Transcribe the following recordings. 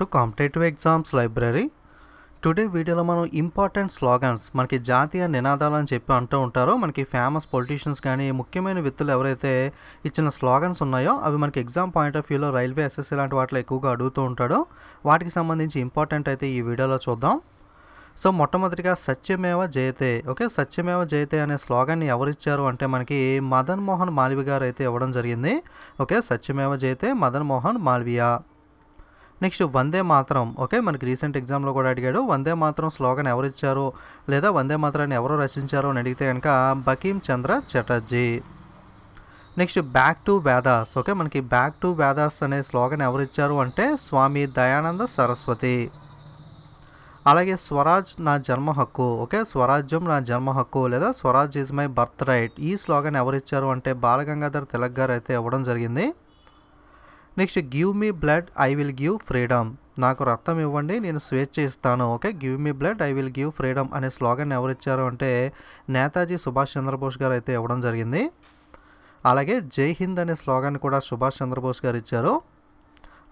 to competitive exams library today వీడియోలో మనం important slogans మనకి జాతీయ నినాదాలు అని చెప్పి అంటూ ఉంటారో మనకి ఫేమస్ పొలిటీషియన్స్ కానీ ముఖ్యమైన వ్యక్తులు ఎవరైతే ఇచ్చిన స్లోగన్స్ ఉన్నాయో అవి మనకి ఎగ్జామ్ పాయింట్ ఆఫ్ వ్యూలో రైల్వే ఎస్ఎస్సీ లాంటి వాటిలో ఎక్కువగా అడుగుతూ ఉంటాడో వాటికి సంబంధించి ఇంపార్టెంట్ అయితే ఈ వీడియోలో చూద్దాం సో మొట్టమొదటిగా సత్యమేవ జయతే ఓకే సత్యమేవ జయతే అనే స్లోగాన్ని ఎవరిచ్చారు అంటే మనకి మదన్ మోహన్ మాల్వి గారు అయితే ఇవ్వడం జరిగింది ఓకే సత్యమేవ జయతే మదన్ మోహన్ మాల్వియా నెక్స్ట్ వందే మాత్రం ఓకే మనకి రీసెంట్ ఎగ్జామ్లో కూడా అడిగాడు వందే మాత్రం స్లోగన్ ఎవరు ఇచ్చారో లేదా వందే మాత్రాన్ని ఎవరు రచించారో అని అడిగితే కనుక Bankim Chandra Chatterjee next back to Vedas okay మనకి బ్యాక్ టు వేదాస్ అనే స్లోగన్ ఎవరు ఇచ్చారు అంటే స్వామి దయానంద సరస్వతి అలాగే స్వరాజ్ నా జన్మ హక్కు ఓకే స్వరాజ్యం నా జన్మ హక్కు లేదా swaraj is my birth right ఈ స్లోగన్ ఎవరు ఇచ్చారు అంటే బాలగంగాధర్ తిలక్ గారు అయితే ఇవ్వడం జరిగింది next give me blood I will give freedom నాకు రక్తం ఇవ్వండి నేను స్వేచ్ఛ ఇస్తాను okay give me blood I will give freedom అనే స్లోగన్ ఎవరు ఇచ్చారు అంటే నేతాజీ సుభాష్ చంద్రబోస్ గారు అయితే ఇవ్వడం జరిగింది అలాగే జై హింద్ అనే స్లోగాన్ని కూడా సుభాష్ చంద్రబోస్ గారు ఇచ్చారు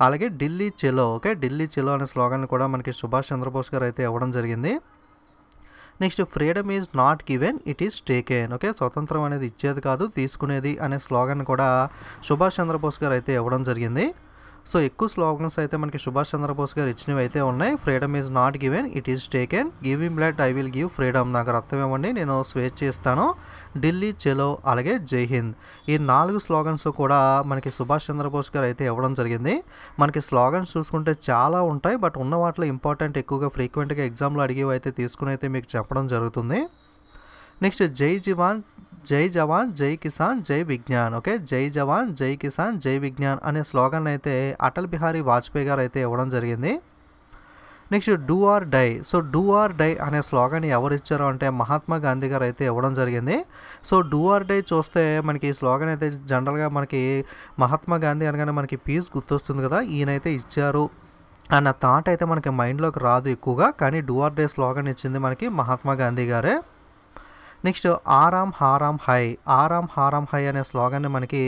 అలాగే ఢిల్లీ చెలో ఓకే ఢిల్లీ చెలో అనే స్లోగాన్ని కూడా మనకి సుభాష్ చంద్రబోస్ గారు అయితే ఇవ్వడం జరిగింది next freedom is not given it is taken okay స్వతంత్రం అనేది ఇచ్చేది కాదు తీసుకునేది అనే స్లోగన్ కూడా సుభాష్ చంద్రబోస్ గారు అయితే ఇవ్వడం జరిగింది సో ఎక్కువ స్లోగన్స్ అయితే మనకి సుభాష్ చంద్రబోస్ గారు ఇచ్చినవి అయితే ఉన్నాయి freedom is not given it is taken give me blood I will give freedom నాకు అర్థం ఇవ్వండి నేను స్వేచ్ఛ ఇస్తాను ఢిల్లీ చెలో అలాగే జై హింద్ ఈ నాలుగు స్లోగన్స్ కూడా మనకి సుభాష్ చంద్రబోస్ గారు అయితే ఇవ్వడం జరిగింది మనకి స్లోగన్స్ చూసుకుంటే చాలా ఉంటాయి బట్ ఉన్న వాటిలో ఇంపార్టెంట్ ఎక్కువగా ఫ్రీక్వెంట్గా ఎగ్జామ్లో అడిగేవి అయితే తీసుకుని అయితే మీకు చెప్పడం జరుగుతుంది నెక్స్ట్ జై జీవాన్ జై జవాన్ జై కిసాన్ జై విజ్ఞాన్ ఓకే జై జవాన్ జై కిసాన్ జై విజ్ఞాన్ అనే స్లోగన్ అయితే అటల్ బిహారీ వాజ్పేయి గారు అయితే ఇవ్వడం జరిగింది next do or die so do or die అనే స్లోగన్ ఎవరు ఇచ్చారు అంటే మహాత్మా గాంధీ గారు అయితే ఇవ్వడం జరిగింది సో డూ ఆర్ డై చూస్తే మనకి ఈ స్లోగన్ అయితే జనరల్గా మనకి మహాత్మా గాంధీ అనగానే మనకి పీస్ గుర్తొస్తుంది కదా ఈయనైతే ఇచ్చారు అన్న థాట్ అయితే మనకి మైండ్లోకి రాదు ఎక్కువగా కానీ డూ ఆర్ డే స్లోగన్ ఇచ్చింది మనకి మహాత్మా గాంధీ గారే నెక్స్ట్ ఆరామ్ హారామ్ హై ఆరామ్ హారామ్ హై అనే స్లోగాన్ని మనకి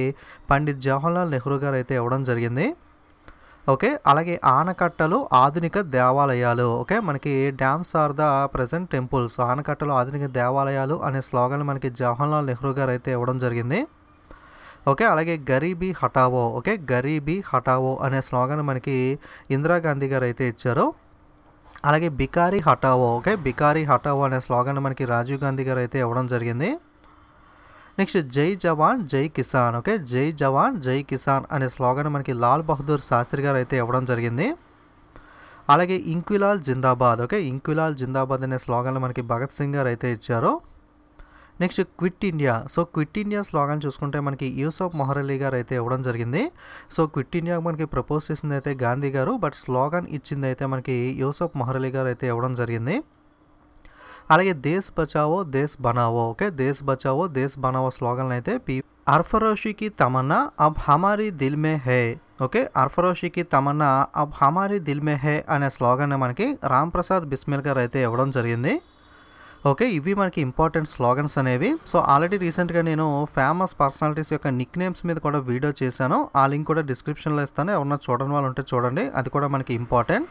పండిత్ జవహర్లాల్ నెహ్రూ గారు అయితే ఇవ్వడం జరిగింది ఓకే అలాగే ఆనకట్టలు ఆధునిక దేవాలయాలు ఓకే మనకి dams are the present temples ఆనకట్టలు ఆధునిక దేవాలయాలు అనే స్లోగాన్ని మనకి జవహర్లాల్ నెహ్రూ గారు అయితే ఇవ్వడం జరిగింది ఓకే అలాగే గరీబీ హఠావో ఓకే గరీబీ హటావో అనే స్లోగాన్ని మనకి ఇందిరాగాంధీ గారు అయితే ఇచ్చారు అలాగే బికారీ హటావో ఓకే బికారీ హటావో అనే స్లోగన్ మనకి రాజీవ్ గాంధీ గారు అయితే ఇవ్వడం జరిగింది నెక్స్ట్ జై జవాన్ జై కిసాన్ ఓకే జై జవాన్ జై కిసాన్ అనే స్లోగన్ మనకి లాల్ బహదూర్ శాస్త్రి గారు అయితే ఇవ్వడం జరిగింది అలాగే ఇంక్విలాల్ జిందాబాద్ ఓకే ఇంక్విలాల్ జిందాబాద్ అనే స్లోగన్లు మనకి భగత్ సింగ్ గారు అయితే ఇచ్చారు next quit India so quit India slogan చూసుకుంటే మనకి యోసఫ్ మహర్లిగర్ అయితే ఎవడం జరిగింది సో క్విట్ ఇండియా మనకి ప్రపోజ్ చేసినదైతే గాంధీగారు బట్ స్లోగన్ ఇచ్చినదైతే మనకి యోసఫ్ మహర్లిగర్ అయితే ఎవడం జరిగింది అలాగే దేశ బచావో దేశ બનાవో ఓకే దేశ బచావో దేశ બનાవో స్లోగన్ అయితే అర్ఫరోషికి తమనా అబ్ హమారి dil మే హై ఓకే అర్ఫరోషికి తమనా అబ్ హమారి dil మే హై అనే స్లోగన్ మనకి రామప్రసాద్ బિસ્మిల్ గారు అయితే ఎవడం జరిగింది ఓకే ఇవి మనకి ఇంపార్టెంట్ స్లోగన్స్ అనేవి సో ఆల్రెడీ రీసెంట్గా నేను ఫేమస్ పర్సనాలిటీస్ యొక్క నిక్ నేమ్స్ మీద కూడా వీడియో చేశాను ఆ లింక్ కూడా డిస్క్రిప్షన్లో ఇస్తాను ఎవరన్నా చూడని వాళ్ళు ఉంటే చూడండి అది కూడా మనకి ఇంపార్టెంట్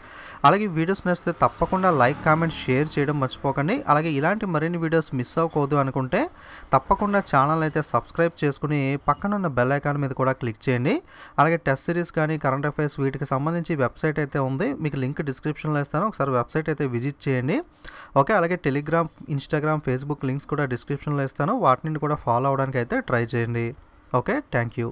అలాగే వీడియోస్ నచ్చితే తప్పకుండా లైక్ కామెంట్ షేర్ చేయడం మర్చిపోకండి అలాగే ఇలాంటి మరిన్ని వీడియోస్ మిస్ అవ్వకూడదు అనుకుంటే తప్పకుండా ఛానల్ అయితే సబ్స్క్రైబ్ చేసుకుని పక్కనున్న బెల్ ఐకాన్ మీద కూడా క్లిక్ చేయండి అలాగే టెస్ట్ సిరీస్ కానీ కరెంట్ అఫైర్స్ వీటికి సంబంధించి వెబ్సైట్ అయితే ఉంది మీకు లింక్ డిస్క్రిప్షన్లో ఇస్తాను ఒకసారి వెబ్సైట్ అయితే విజిట్ చేయండి ఓకే అలాగే టెలిగ్రామ్ ఇన్స్టాగ్రామ్ ఫేస్బుక్ లింక్స్ కూడా డిస్క్రిప్షన్లో ఇస్తాను వాటిని కూడా ఫాలో అవడానికి అయితే ట్రై చేయండి ఓకే థ్యాంక్ యూ